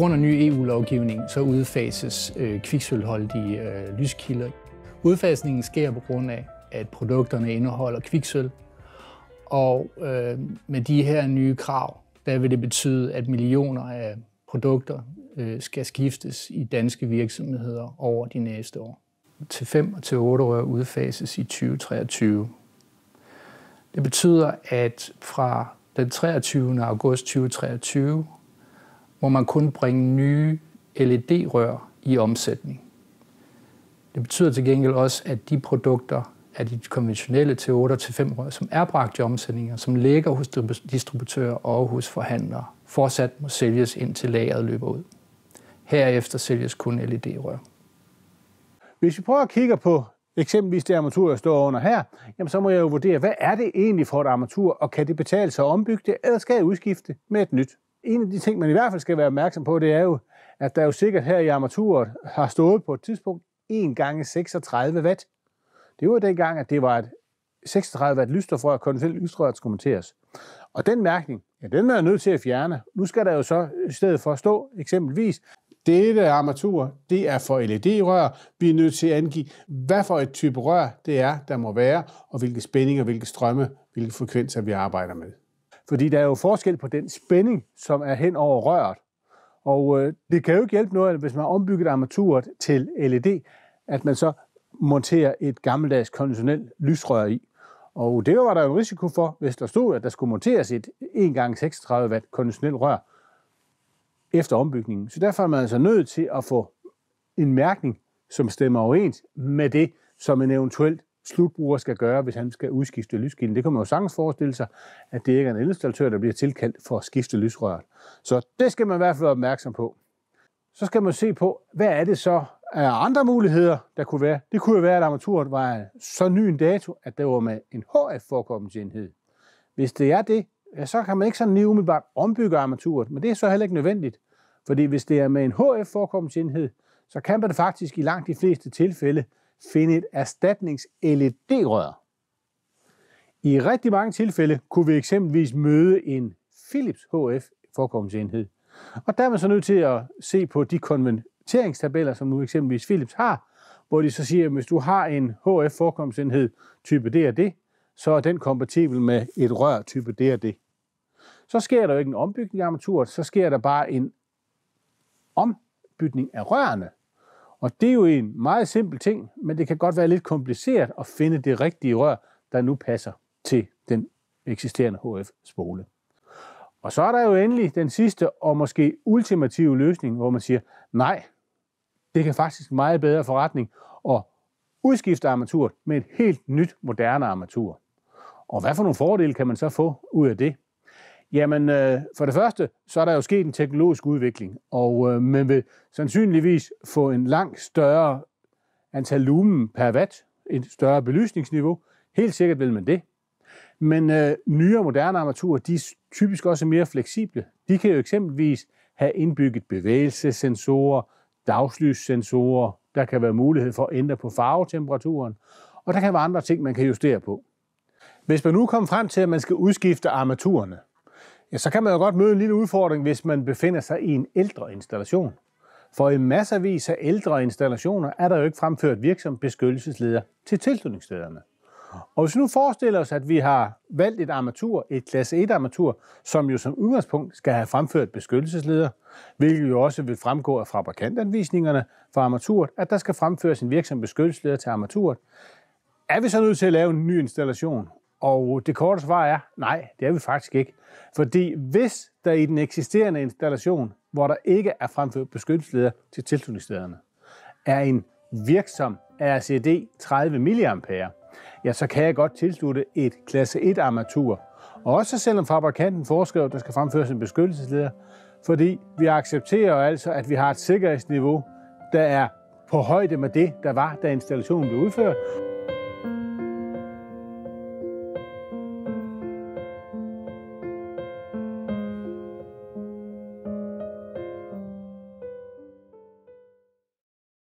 grund af ny EU-lovgivning, så udfases øh, kviksølholdige øh, lyskilder. Udfasningen sker på grund af, at produkterne indeholder kviksøl, og øh, med de her nye krav, der vil det betyde, at millioner af produkter øh, skal skiftes i danske virksomheder over de næste år. Til 5 og til 8 år udfases i 2023. Det betyder, at fra den 23. august 2023 må man kun bringe nye LED-rør i omsætning. Det betyder til gengæld også, at de produkter af de konventionelle T8-5-rør, til som er bragt i omsætninger, som ligger hos distributører og hos forhandlere, fortsat må sælges indtil lageret løber ud. Herefter sælges kun LED-rør. Hvis vi prøver at kigge på eksempelvis det armatur, jeg står under her, jamen så må jeg jo vurdere, hvad er det egentlig for et armatur, og kan det betale sig at ombygge det, eller skal jeg udskifte med et nyt? en af de ting, man i hvert fald skal være opmærksom på, det er jo, at der jo sikkert her i armaturet har stået på et tidspunkt 1 gange 36 watt. Det var dengang, at det var et 36 watt at konventionelt lysstofrør, skulle monteres. Og den mærkning, ja, den er jeg nødt til at fjerne. Nu skal der jo så i stedet for stå eksempelvis, dette armatur, det er for LED-rør. Vi er nødt til at angive, hvad for et type rør det er, der må være, og hvilke spændinger, hvilke strømme, hvilke frekvenser vi arbejder med. Fordi der er jo forskel på den spænding, som er hen over røret. Og øh, det kan jo ikke hjælpe noget, hvis man har ombygget armaturet til LED, at man så monterer et gammeldags konventionelt lysrør i. Og det var der jo en risiko for, hvis der stod, at der skulle monteres et 1x36 watt konventionelt rør efter ombygningen. Så derfor er man altså nødt til at få en mærkning, som stemmer overens med det, som en eventuelt slutbruger skal gøre, hvis han skal udskifte lyskilden. Det kan man jo sagtens forestille sig, at det ikke er en elinstallatør, der bliver tilkaldt for at skifte lysrøret. Så det skal man i hvert fald være opmærksom på. Så skal man se på, hvad er det så af andre muligheder, der kunne være. Det kunne jo være, at armaturen var så ny en dato, at det var med en HF-forekommensenhed. Hvis det er det, så kan man ikke sådan lige umiddelbart ombygge armaturen, men det er så heller ikke nødvendigt. Fordi hvis det er med en HF-forekommensenhed, så kan man det faktisk i langt de fleste tilfælde finde et erstatnings-LED-rør. I rigtig mange tilfælde kunne vi eksempelvis møde en Philips HF forekommensenhed. Og der er man så nødt til at se på de konverteringstabeller, som nu eksempelvis Philips har, hvor de så siger, at hvis du har en HF forekomstenhed type D og det, så er den kompatibel med et rør type D og det. Så sker der jo ikke en ombygning af armaturet, så sker der bare en ombytning af rørene. Og det er jo en meget simpel ting, men det kan godt være lidt kompliceret at finde det rigtige rør, der nu passer til den eksisterende HF-spole. Og så er der jo endelig den sidste og måske ultimative løsning, hvor man siger, nej, det kan faktisk meget bedre forretning at udskifte armaturet med et helt nyt, moderne armatur. Og hvad for nogle fordele kan man så få ud af det? Jamen, øh, for det første, så er der jo sket en teknologisk udvikling, og øh, man vil sandsynligvis få en langt større antal lumen per watt, et større belysningsniveau. Helt sikkert vil man det. Men øh, nye og moderne armaturer, de er typisk også mere fleksible. De kan jo eksempelvis have indbygget bevægelsessensorer, dagslyssensorer, der kan være mulighed for at ændre på farvetemperaturen, og der kan være andre ting, man kan justere på. Hvis man nu kommer frem til, at man skal udskifte armaturerne, Ja, så kan man jo godt møde en lille udfordring, hvis man befinder sig i en ældre installation. For i masservis af ældre installationer er der jo ikke fremført virksom beskyttelsesleder til tilslutningsstederne. Og hvis vi nu forestiller os, at vi har valgt et armatur, et klasse 1 armatur, som jo som udgangspunkt skal have fremført beskyttelsesleder, hvilket jo også vil fremgå af fabrikantanvisningerne for armaturet, at der skal fremføres en virksom beskyttelsesleder til armaturet, er vi så nødt til at lave en ny installation, og det korte svar er, nej, det er vi faktisk ikke. Fordi hvis der i den eksisterende installation, hvor der ikke er fremført beskyttelsesleder til tilslutningsstederne, er en virksom RCD 30 mA, ja, så kan jeg godt tilslutte et klasse 1 armatur. Og også selvom fabrikanten foreskriver, at der skal fremføres en beskyttelsesleder, fordi vi accepterer altså, at vi har et sikkerhedsniveau, der er på højde med det, der var, da installationen blev udført.